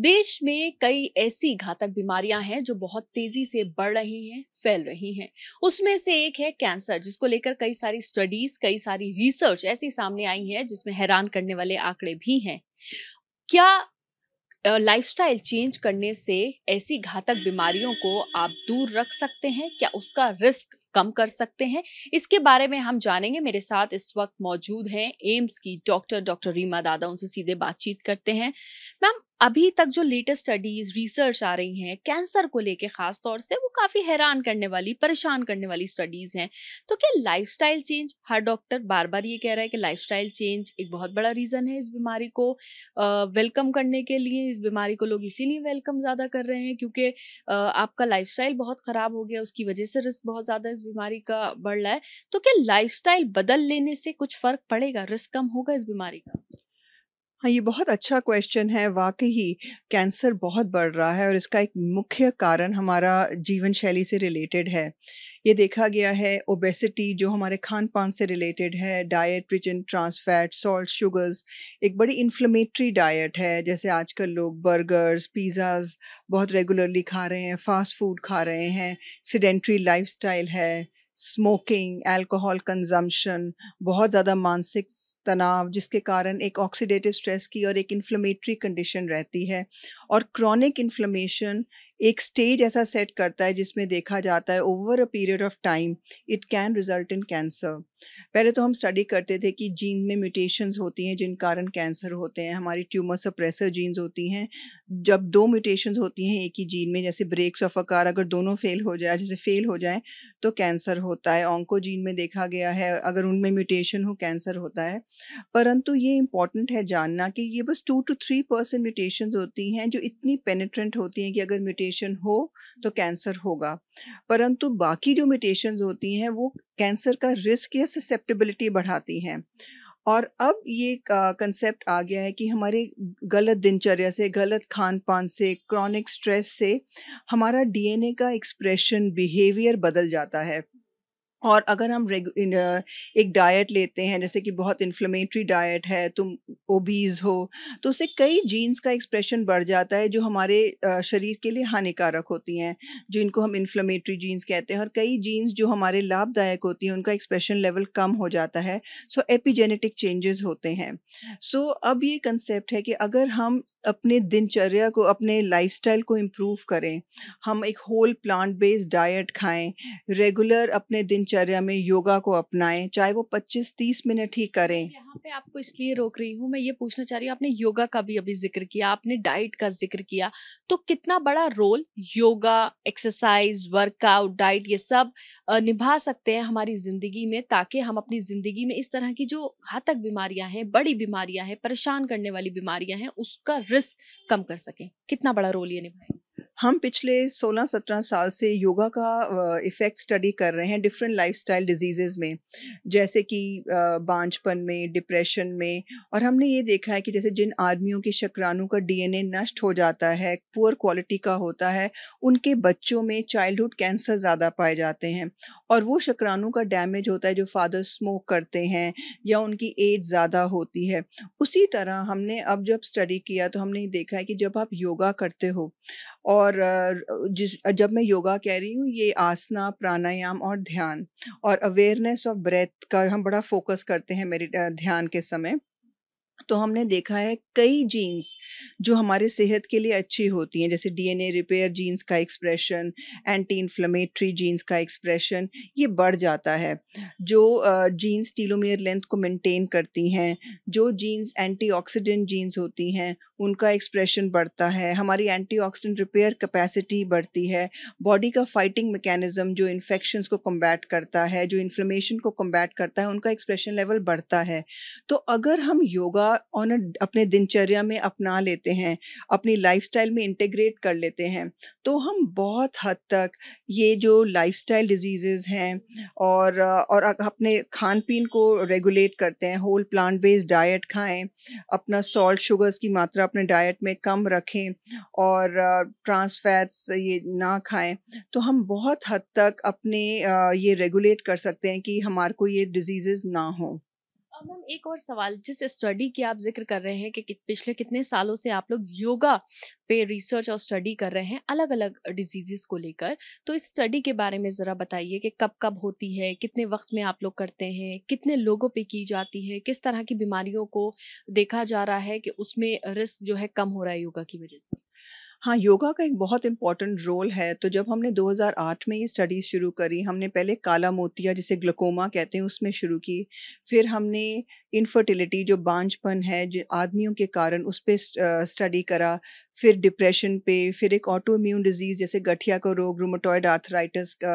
देश में कई ऐसी घातक बीमारियां हैं जो बहुत तेजी से बढ़ रही हैं फैल रही हैं उसमें से एक है कैंसर जिसको लेकर कई सारी स्टडीज कई सारी रिसर्च ऐसी सामने आई है जिसमें हैरान करने वाले आंकड़े भी हैं क्या लाइफस्टाइल चेंज करने से ऐसी घातक बीमारियों को आप दूर रख सकते हैं क्या उसका रिस्क कम कर सकते हैं इसके बारे में हम जानेंगे मेरे साथ इस वक्त मौजूद हैं एम्स की डॉक्टर डॉक्टर रीमा दादा उनसे सीधे बातचीत करते हैं मैम अभी तक जो लेटेस्ट स्टडीज रिसर्च आ रही हैं कैंसर को लेके खास तौर से वो काफ़ी हैरान करने वाली परेशान करने वाली स्टडीज हैं तो क्या लाइफस्टाइल चेंज हर डॉक्टर बार बार ये कह रहा है कि लाइफस्टाइल चेंज एक बहुत बड़ा रीज़न है इस बीमारी को वेलकम करने के लिए इस बीमारी को लोग इसीलिए वेलकम ज़्यादा कर रहे हैं क्योंकि आपका लाइफ बहुत ख़राब हो गया उसकी वजह से रिस्क बहुत ज़्यादा इस बीमारी का बढ़ रहा है तो क्या लाइफ बदल लेने से कुछ फ़र्क पड़ेगा रिस्क कम होगा इस बीमारी का हाँ ये बहुत अच्छा क्वेश्चन है वाकई ही कैंसर बहुत बढ़ रहा है और इसका एक मुख्य कारण हमारा जीवन शैली से रिलेटेड है ये देखा गया है ओबेसिटी जो हमारे खान पान से रिलेटेड है diet rich in trans fat salt sugars एक बड़ी इन्फ्लेमेटरी डाइट है जैसे आजकल लोग बर्गर्स पिज़्ज़ाज बहुत रेगुलरली खा रहे हैं फास्ट फूड खा रहे हैं सीडेंट्री लाइफ है स्मोकिंग अल्कोहल कंजम्पशन बहुत ज़्यादा मानसिक तनाव जिसके कारण एक ऑक्सीडेटिव स्ट्रेस की और एक इन्फ्लेमेटरी कंडीशन रहती है और क्रॉनिक इन्फ्लेमेशन एक स्टेज ऐसा सेट करता है जिसमें देखा जाता है over a period of time it can result in cancer पहले तो हम स्टडी करते थे कि जीन में म्यूटेशंस होती हैं जिन कारण कैंसर होते हैं हमारी ट्यूमर सप्रेसर जीन्स होती हैं जब दो म्यूटेशंस होती हैं एक ही जीन में जैसे ब्रेक्स ऑफ अकार अगर दोनों फेल हो जाए जैसे फेल हो जाए तो कैंसर होता है ऑन्को जीन में देखा गया है अगर उनमें म्यूटेशन हो कैंसर होता है परंतु ये इंपॉर्टेंट है जानना कि ये बस two to three percent mutation होती हैं जो इतनी पेनिट्रेंट होती हैं कि अगर म्यूटेशन म्यूटेशन हो तो कैंसर होगा परंतु बाकी जो म्यूटेशन होती हैं वो कैंसर का रिस्क या ससेप्टेबिलिटी बढ़ाती हैं और अब ये कंसेप्ट आ गया है कि हमारे गलत दिनचर्या से गलत खान पान से क्रॉनिक स्ट्रेस से हमारा डीएनए का एक्सप्रेशन बिहेवियर बदल जाता है और अगर हम एक डाइट लेते हैं जैसे कि बहुत इन्फ्लेमेटरी डाइट है तुम ओबीज हो तो उससे कई जीन्स का एक्सप्रेशन बढ़ जाता है जो हमारे शरीर के लिए हानिकारक होती हैं जो इनको हम इन्फ्लेमेटरी जीन्स कहते हैं और कई जीन्स जो हमारे लाभदायक होती हैं उनका एक्सप्रेशन लेवल कम हो जाता है सो एपिजेनेटिक चेंजेस होते हैं सो अब ये कंसेप्ट है कि अगर हम अपने दिनचर्या को अपने लाइफस्टाइल को इम्प्रूव करें हम एक होल प्लांट बेस्ड डाइट खाएं रेगुलर अपने दिनचर्या में योगा को अपनाएं चाहे वो 25-30 मिनट ही करें यहाँ पे आपको इसलिए रोक रही हूँ मैं ये पूछना चाह रही हूँ आपने योगा का भी अभी जिक्र किया आपने डाइट का जिक्र किया तो कितना बड़ा role yoga exercise workout diet ये सब निभा सकते हैं हमारी ज़िंदगी में ताकि हम अपनी ज़िंदगी में इस तरह की जो घातक बीमारियां हैं बड़ी बीमारियां हैं परेशान करने वाली बीमारियां हैं उसका रिस्क कम कर सकें कितना बड़ा रोल ये निभाएंगे हम पिछले 16-17 साल से योगा का इफ़ेक्ट स्टडी कर रहे हैं डिफरेंट लाइफस्टाइल डिजीज़ में जैसे कि बांझपन में डिप्रेशन में और हमने ये देखा है कि जैसे जिन आदमियों के शक्रानु का डीएनए नष्ट हो जाता है पुअर क्वालिटी का होता है उनके बच्चों में चाइल्डहुड कैंसर ज़्यादा पाए जाते हैं और वो शक्रानु का डैमेज होता है जो फादर स्मोक करते हैं या उनकी एज ज़्यादा होती है उसी तरह हमने अब जब स्टडी किया तो हमने देखा है कि जब आप योगा करते हो और और जिस जब मैं योगा कह रही हूँ ये आसना प्राणायाम और ध्यान और अवेयरनेस ऑफ ब्रेथ का हम बड़ा फोकस करते हैं मेरे ध्यान के समय तो हमने देखा है कई जीन्स जो हमारे सेहत के लिए अच्छी होती हैं जैसे डीएनए रिपेयर जीन्स का एक्सप्रेशन एंटी इन्फ्लेमेटरी जीन्स का एक्सप्रेशन ये बढ़ जाता है जो जीन्स टीलोमेयर लेंथ को मेंटेन करती हैं जो जीन्स एंटीऑक्सीडेंट जीन्स होती हैं उनका एक्सप्रेशन बढ़ता है हमारी एंटीऑक्सीडेंट रिपेयर कैपेसिटी बढ़ती है बॉडी का फाइटिंग मेकेनिज़्म जो इन्फेक्शन को कम्बैट करता है जो इन्फ्लेमेशन को कम्बैट करता है उनका एक्सप्रेशन लेवल बढ़ता है तो अगर हम योगा योगा ऑन अपने दिनचर्या में अपना लेते हैं अपनी लाइफस्टाइल में इंटेग्रेट कर लेते हैं तो हम बहुत हद तक ये जो लाइफस्टाइल डिजीजेस हैं और और अपने खान पीन को रेगुलेट करते हैं होल प्लांट बेस्ड डाइट खाएं अपना सॉल्ट शुगर्स की मात्रा अपने डाइट में कम रखें और ट्रांस फैट्स ये ना खाएं तो हम बहुत हद तक अपने ये रेगुलेट कर सकते हैं कि हमारे को ये डिजीज़ ना हों मैम एक और सवाल जिस स्टडी की आप जिक्र कर रहे हैं कि पिछले कितने सालों से आप लोग योगा पे रिसर्च और स्टडी कर रहे हैं अलग अलग डिजीजेस को लेकर तो इस स्टडी के बारे में ज़रा बताइए कि कब कब होती है कितने वक्त में आप लोग करते हैं कितने लोगों पे की जाती है किस तरह की बीमारियों को देखा जा रहा है कि उसमें रिस्क जो है कम हो रहा है योगा की वजह से हाँ योगा का एक बहुत इंपॉर्टेंट रोल है तो जब हमने 2008 में ये स्टडीज़ शुरू करी हमने पहले काला मोतिया जिसे ग्लकोमा कहते हैं उसमें शुरू की फिर हमने इनफर्टिलिटी जो बांझपन है जो आदमियों के कारण उस पर स्टडी करा फिर डिप्रेशन पे फिर एक ऑटो इम्यून डिजीज़ जैसे गठिया का रोग रोमोटॉयड आर्थराइटिस का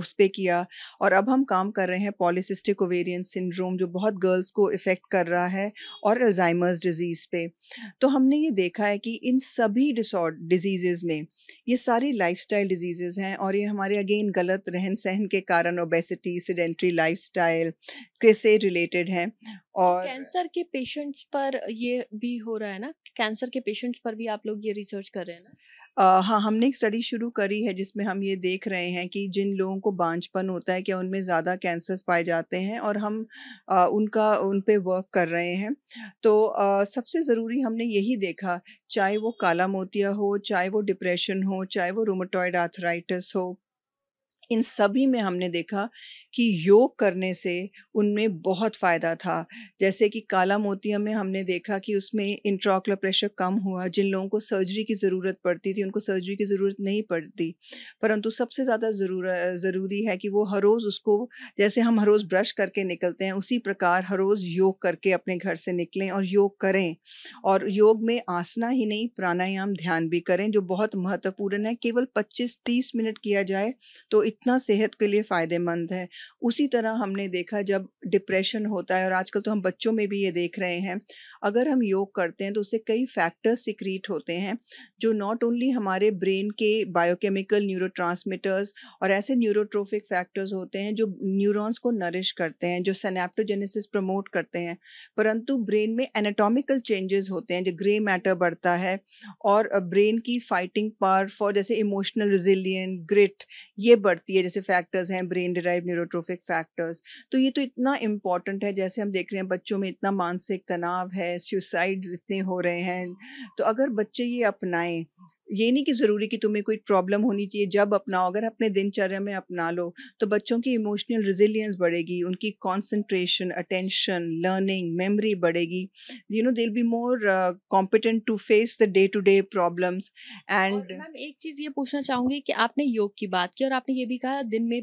उस पर किया और अब हम काम कर रहे हैं पॉलिसिस्टिक ओवेरियन सिंड्रोम जो बहुत गर्ल्स को इफ़ेक्ट कर रहा है और अल्जाइमर्स डिजीज़ पे तो हमने ये देखा है कि इन सभी डिसऑर्ड डिजीज़ में ये सारी लाइफ स्टाइल डिजीज़ हैं और ये हमारे अगेन गलत रहन सहन के कारण ओबेसिटी सीडेंट्री लाइफ स्टाइल से रिलेटेड हैं और कैंसर के पेशेंट्स पर ये भी हो रहा है ना कैंसर के पेशेंट्स पर भी आप लोग ये रिसर्च कर रहे हैं ना आ, हाँ हमने एक स्टडी शुरू करी है जिसमें हम ये देख रहे हैं कि जिन लोगों को बांझपन होता है क्या उनमें ज़्यादा कैंसर्स पाए जाते हैं और हम आ, उनका उन पे वर्क कर रहे हैं तो आ, सबसे ज़रूरी हमने यही देखा चाहे वो काला मोतिया हो चाहे वो डिप्रेशन हो चाहे वो रोमोटॉयड आर्थराइटिस हो इन सभी में हमने देखा कि योग करने से उनमें बहुत फ़ायदा था जैसे कि काला मोतिया में हमने देखा कि उसमें इंट्राकुलर प्रेशर कम हुआ जिन लोगों को सर्जरी की ज़रूरत पड़ती थी उनको सर्जरी की ज़रूरत नहीं पड़ती परंतु सबसे ज़्यादा ज़रूर ज़रूरी है कि वो हर रोज़ उसको जैसे हम हर रोज़ ब्रश करके निकलते हैं उसी प्रकार हर रोज़ योग करके अपने घर से निकलें और योग करें और योग में आसना ही नहीं प्राणायाम ध्यान भी करें जो बहुत महत्वपूर्ण है केवल पच्चीस तीस मिनट किया जाए तो कितना सेहत के लिए फ़ायदेमंद है उसी तरह हमने देखा जब डिप्रेशन होता है और आजकल तो हम बच्चों में भी ये देख रहे हैं अगर हम योग करते हैं तो उससे कई फैक्टर्स सिक्रीट होते हैं जो नॉट ओनली हमारे ब्रेन के बायोकेमिकल न्यूरो और ऐसे न्यूरोट्रोफिक फैक्टर्स होते हैं जो न्यूरॉन्स को नरिश करते हैं जो सनेप्टोजेनेसिस प्रमोट करते हैं परंतु ब्रेन में एनाटॉमिकल चेंजेस होते हैं जो ग्रे मैटर बढ़ता है और ब्रेन की फाइटिंग पावर फॉर जैसे इमोशनल रिजिलियन ग्रिट ये बढ़ती सकती है जैसे फैक्टर्स हैं ब्रेन डिराइव न्यूरोट्रोफिक फैक्टर्स तो ये तो इतना इम्पॉर्टेंट है जैसे हम देख रहे हैं बच्चों में इतना मानसिक तनाव है सुसाइड इतने हो रहे हैं तो अगर बच्चे ये अपनाएं ये नहीं कि ज़रूरी कि तुम्हें कोई प्रॉब्लम होनी चाहिए जब अपनाओ अगर अपने दिनचर्या में अपना लो तो बच्चों की इमोशनल रिजिलियंस बढ़ेगी उनकी कॉन्सेंट्रेशन अटेंशन लर्निंग मेमरी बढ़ेगी you know they'll be more competent to face the day to day problems and ma'am एक चीज़ ये पूछना चाहूँगी कि आपने योग की बात की और आपने ये भी कहा दिन में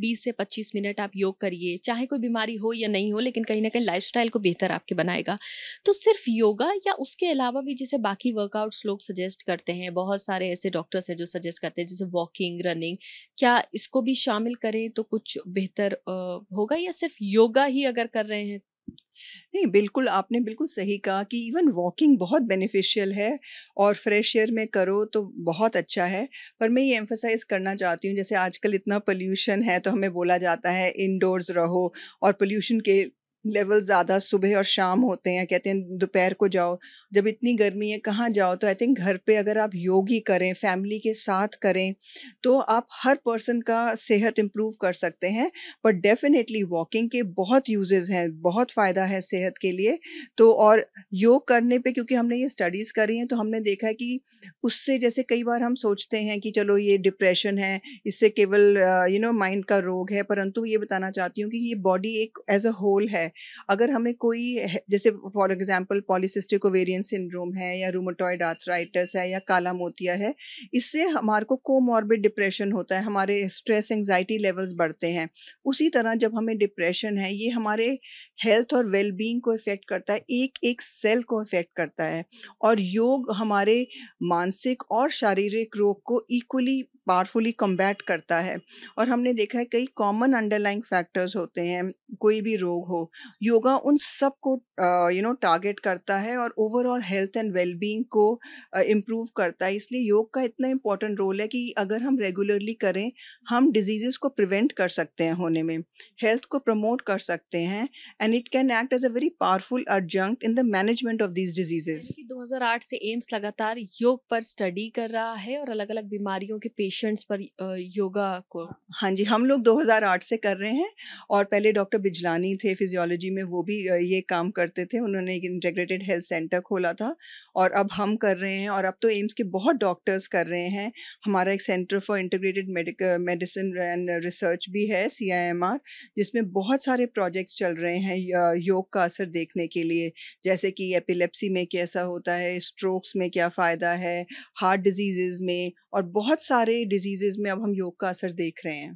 20 से 25 मिनट आप योग करिए चाहे कोई बीमारी हो या नहीं हो लेकिन कहीं ना कहीं लाइफ को बेहतर आपके बनाएगा तो सिर्फ योगा या उसके अलावा भी जैसे बाकी वर्कआउट्स लोग सजेस्ट करते हैं बहुत सारे ऐसे डॉक्टर्स हैं जो सजेस्ट करते हैं जैसे वॉकिंग रनिंग क्या इसको भी शामिल करें तो कुछ बेहतर होगा या सिर्फ योगा ही अगर कर रहे हैं नहीं बिल्कुल आपने बिल्कुल सही कहा कि इवन वॉकिंग बहुत बेनिफिशियल है और फ्रेश एयर में करो तो बहुत अच्छा है पर मैं ये एम्फोसाइज करना चाहती हूँ जैसे आजकल इतना पोल्यूशन है तो हमें बोला जाता है इनडोर्स रहो और पोल्यूशन के लेवल ज़्यादा सुबह और शाम होते हैं कहते हैं दोपहर को जाओ जब इतनी गर्मी है कहाँ जाओ तो आई थिंक घर पे अगर आप योगी करें फैमिली के साथ करें तो आप हर पर्सन का सेहत इम्प्रूव कर सकते हैं पर डेफिनेटली वॉकिंग के बहुत यूजेज़ हैं बहुत फ़ायदा है सेहत के लिए तो और योग करने पे क्योंकि हमने ये स्टडीज़ करी हैं तो हमने देखा है कि उससे जैसे कई बार हम सोचते हैं कि चलो ये डिप्रेशन है इससे केवल यू नो माइंड का रोग है परंतु ये बताना चाहती हूँ कि ये बॉडी एक एज अ होल है अगर हमें कोई जैसे for example polycystic ovarian syndrome है या रूमोटॉयड आर्थराइटिस है या काला मोतिया है इससे हमारे को कोमॉर्बिड डिप्रेशन होता है हमारे स्ट्रेस एंगजाइटी लेवल्स बढ़ते हैं उसी तरह जब हमें डिप्रेशन है ये हमारे हेल्थ और वेलबींग को इफ़ेक्ट करता है एक एक सेल को इफ़ेक्ट करता है और योग हमारे मानसिक और शारीरिक रोग को इक्वली पावरफुली कम्बैट करता है और हमने देखा है कई कॉमन अंडरलाइंग फैक्टर्स होते हैं कोई भी रोग हो योगा उन सब को यू नो टारगेट करता है और ओवरऑल हेल्थ एंड वेलबींग को इम्प्रूव uh, करता है इसलिए योग का इतना इम्पोर्टेंट रोल है कि अगर हम रेगुलरली करें हम डिजीज़ को प्रिवेंट कर सकते हैं होने में हेल्थ को प्रमोट कर सकते हैं and it can act as a very powerful adjunct in the management of these diseases आठ से एम्स लगातार योग पर स्टडी कर रहा है और अलग अलग बीमारियों के पेश पेशेंट्स पर योगा को हाँ जी हम लोग 2008 से कर रहे हैं और पहले डॉक्टर बिजलानी थे फिजियोलॉजी में वो भी ये काम करते थे उन्होंने एक इंटेग्रेटेड हेल्थ सेंटर खोला था और अब हम कर रहे हैं और अब तो एम्स के बहुत डॉक्टर्स कर रहे हैं हमारा एक centre for integrated medicine and research भी है सी जिसमें बहुत सारे प्रोजेक्ट्स चल रहे हैं योग का असर देखने के लिए जैसे कि एपिलेप्सी में कैसा होता है स्ट्रोक्स में क्या फ़ायदा है हार्ट डिजीज़ में और बहुत सारे डिजीजेज में अब हम योग का असर देख रहे हैं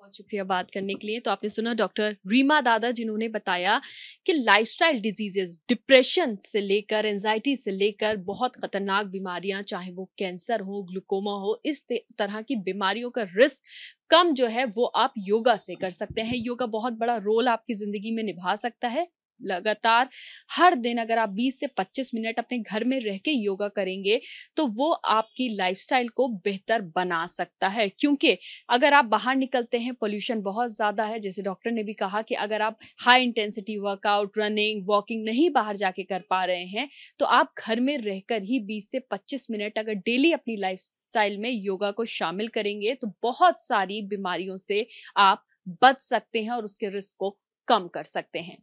बहुत शुक्रिया बात करने के लिए तो आपने सुना डॉक्टर रीमा दादा जिन्होंने बताया कि लाइफस्टाइल डिजीजेज डिप्रेशन से लेकर एनजाइटी से लेकर बहुत खतरनाक बीमारियां चाहे वो कैंसर हो ग्लूकोमा हो इस तरह की बीमारियों का रिस्क कम जो है वो आप योगा से कर सकते हैं योगा बहुत बड़ा रोल आपकी ज़िंदगी में निभा सकता है लगातार हर दिन अगर आप 20 से 25 मिनट अपने घर में रह के योगा करेंगे तो वो आपकी लाइफस्टाइल को बेहतर बना सकता है क्योंकि अगर आप बाहर निकलते हैं पोल्यूशन बहुत ज़्यादा है जैसे डॉक्टर ने भी कहा कि अगर आप high intensity workout running walking नहीं बाहर जाके कर पा रहे हैं तो आप घर में रहकर ही बीस से पच्चीस मिनट अगर डेली अपनी लाइफ स्टाइल में योगा को शामिल करेंगे तो बहुत सारी बीमारियों से आप बच सकते हैं और उसके रिस्क को कम कर सकते हैं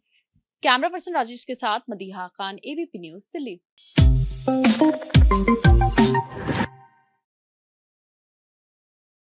कैमरा पर्सन राजेश के साथ मदीहा खान एबीपी न्यूज दिल्ली